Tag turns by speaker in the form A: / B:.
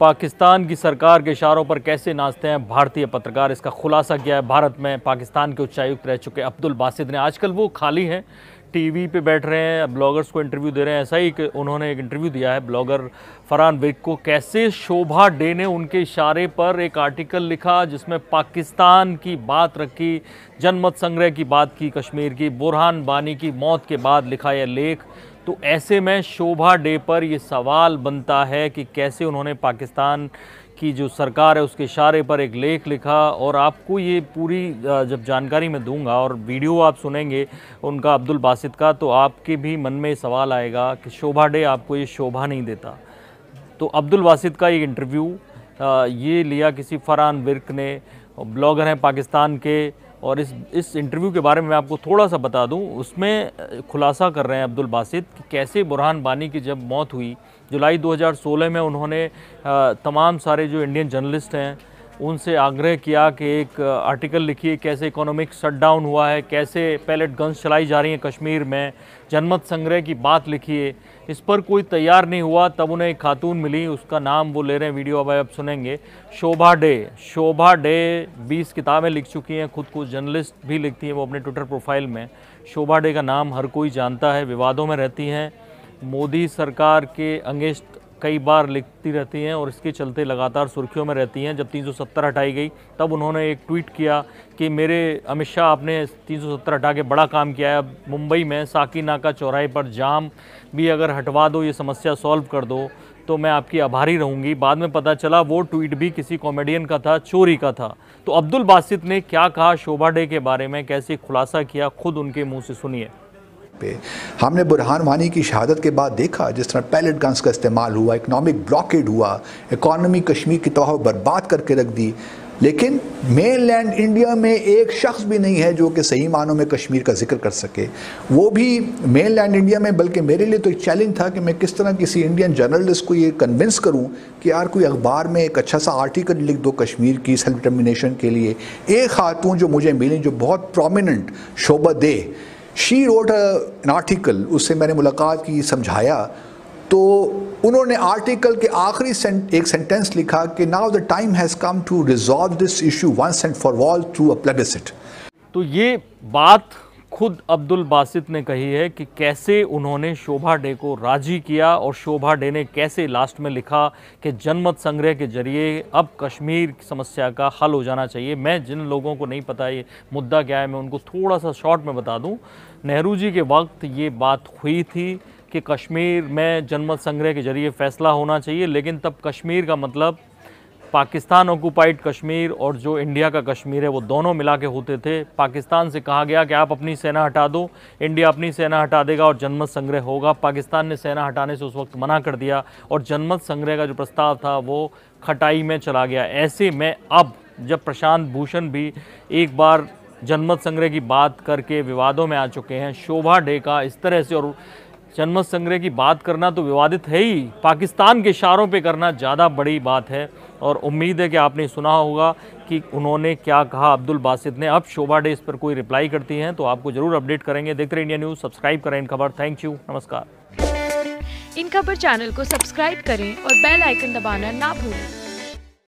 A: पाकिस्तान की सरकार के इशारों पर कैसे नाचते हैं भारतीय पत्रकार इसका खुलासा किया है भारत में पाकिस्तान के उच्चायुक्त रह चुके अब्दुल बासिद ने आजकल वो खाली हैं टीवी पे बैठ रहे हैं ब्लॉगर्स को इंटरव्यू दे रहे हैं ऐसा ही कि उन्होंने एक इंटरव्यू दिया है ब्लॉगर फरहान बेग को कैसे शोभा डे ने उनके इशारे पर एक आर्टिकल लिखा जिसमें पाकिस्तान की बात रखी जनमत संग्रह की बात की कश्मीर की बुरहान बानी की मौत के बाद लिखा यह लेख तो ऐसे में शोभा डे पर ये सवाल बनता है कि कैसे उन्होंने पाकिस्तान की जो सरकार है उसके इशारे पर एक लेख लिखा और आपको ये पूरी जब जानकारी मैं दूंगा और वीडियो आप सुनेंगे उनका अब्दुल बासित का तो आपके भी मन में सवाल आएगा कि शोभा डे आपको ये शोभा नहीं देता तो अब्दुल बासित का ये इंटरव्यू ये लिया किसी फरहान विर्क ने ब्लॉगर हैं पाकिस्तान के और इस इस इंटरव्यू के बारे में मैं आपको थोड़ा सा बता दूं उसमें खुलासा कर रहे हैं अब्दुल बासित कि कैसे बुरहान बानी की जब मौत हुई जुलाई 2016 में उन्होंने तमाम सारे जो इंडियन जर्नलिस्ट हैं उनसे आग्रह किया कि एक आर्टिकल लिखिए कैसे इकोनॉमिक शटडाउन हुआ है कैसे पैलेट गन्स चलाई जा रही हैं कश्मीर में जनमत संग्रह की बात लिखिए इस पर कोई तैयार नहीं हुआ तब उन्हें एक खातून मिली उसका नाम वो ले रहे हैं वीडियो अब आप सुनेंगे शोभा डे शोभा डे 20 किताबें लिख चुकी हैं खुद को जर्नलिस्ट भी लिखती हैं वो अपने ट्विटर प्रोफाइल में शोभा डे का नाम हर कोई जानता है विवादों में रहती हैं मोदी सरकार के अंगेस्ट कई बार लिखती रहती हैं और इसके चलते लगातार सुर्खियों में रहती हैं जब 370 हटाई गई तब उन्होंने एक ट्वीट किया कि मेरे अमित शाह आपने 370 हटा के बड़ा काम किया है अब मुंबई में साकिना का चौराहे पर जाम भी अगर हटवा दो ये समस्या सॉल्व कर दो तो मैं आपकी आभारी रहूंगी बाद में पता चला वो ट्वीट भी किसी कॉमेडियन का था चोरी का था तो अब्दुल बासित ने क्या कहा शोभा डे के बारे में कैसे खुलासा किया खुद उनके मुँह से सुनिए
B: पे हमने बुरहान वानी की शहादत के बाद देखा जिस तरह पैलेट गन्स का इस्तेमाल हुआ इकनॉमिक ब्लॉकेड हुआ इकॉनमी कश्मीर की तबाह बर्बाद करके रख दी लेकिन मेन लैंड इंडिया में एक शख्स भी नहीं है जो कि सही मानों में कश्मीर का जिक्र कर सके वो भी मेन लैंड इंडिया में बल्कि मेरे लिए तो एक चैलेंज था कि मैं किस तरह किसी इंडियन जर्नलिस्ट को ये कन्विंस करूं कि यार कोई अखबार में एक अच्छा सा आर्टिकल लिख दो कश्मीर की सेल्फ डिटर्मिनेशन के लिए एक खातून जो मुझे मिली जो बहुत prominent Shobhaa De she wrote an article उससे मैंने मुलाकात की समझाया तो उन्होंने आर्टिकल के आखिरी एक सेंटेंस लिखा कि now the time has come to resolve this issue once and for all through a plebiscite तो ये बात
A: खुद अब्दुल बासित ने कही है कि कैसे उन्होंने शोभा डे को राजी किया और शोभा डे ने कैसे लास्ट में लिखा कि जनमत संग्रह के जरिए अब कश्मीर समस्या का हल हो जाना चाहिए मैं जिन लोगों को नहीं पता ये मुद्दा क्या है मैं उनको थोड़ा सा शॉर्ट में बता दूं नेहरू जी के वक्त ये बात हुई थी कि कश्मीर में जनमत संग्रह के जरिए फैसला होना चाहिए लेकिन तब कश्मीर का मतलब पाकिस्तान ऑक्यूपाइड कश्मीर और जो इंडिया का कश्मीर है वो दोनों मिला के होते थे पाकिस्तान से कहा गया कि आप अपनी सेना हटा दो इंडिया अपनी सेना हटा देगा और जनमत संग्रह होगा पाकिस्तान ने सेना हटाने से उस वक्त मना कर दिया और जनमत संग्रह का जो प्रस्ताव था वो खटाई में चला गया ऐसे में अब जब प्रशांत भूषण भी एक बार जनमत संग्रह की बात करके विवादों में आ चुके हैं शोभा डे का इस तरह से और जनमत संग्रह की बात करना तो विवादित है ही पाकिस्तान के इशारों पे करना ज़्यादा बड़ी बात है और उम्मीद है कि आपने सुना होगा कि उन्होंने क्या कहा अब्दुल बासित ने अब शोभा डे इस पर कोई रिप्लाई करती हैं तो आपको ज़रूर अपडेट करेंगे देखते रहे इंडिया न्यूज़ सब्सक्राइब करें इन खबर थैंक यू नमस्कार
B: इन खबर चैनल को सब्सक्राइब करें और बेल आइकन दबाना ना भूलें